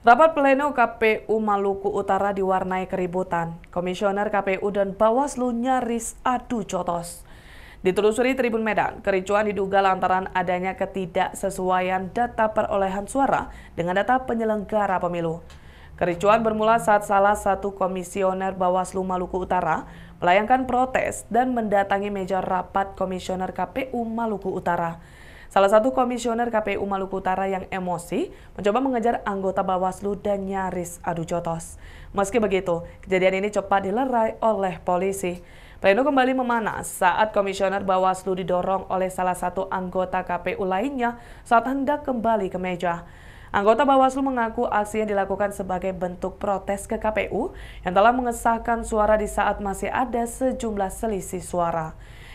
Rapat pleno KPU Maluku Utara diwarnai keributan. Komisioner KPU dan Bawaslu nyaris adu cotos. Ditelusuri Tribun Medan, kericuan diduga lantaran adanya ketidaksesuaian data perolehan suara dengan data penyelenggara pemilu. Kericuan bermula saat salah satu komisioner Bawaslu Maluku Utara melayangkan protes dan mendatangi meja rapat komisioner KPU Maluku Utara. Salah satu komisioner KPU Maluku Utara yang emosi mencoba mengejar anggota Bawaslu dan nyaris adu jotos. Meski begitu, kejadian ini cepat dilerai oleh polisi. Pleno kembali memanas saat komisioner Bawaslu didorong oleh salah satu anggota KPU lainnya saat hendak kembali ke meja. Anggota Bawaslu mengaku aksi yang dilakukan sebagai bentuk protes ke KPU yang telah mengesahkan suara di saat masih ada sejumlah selisih suara.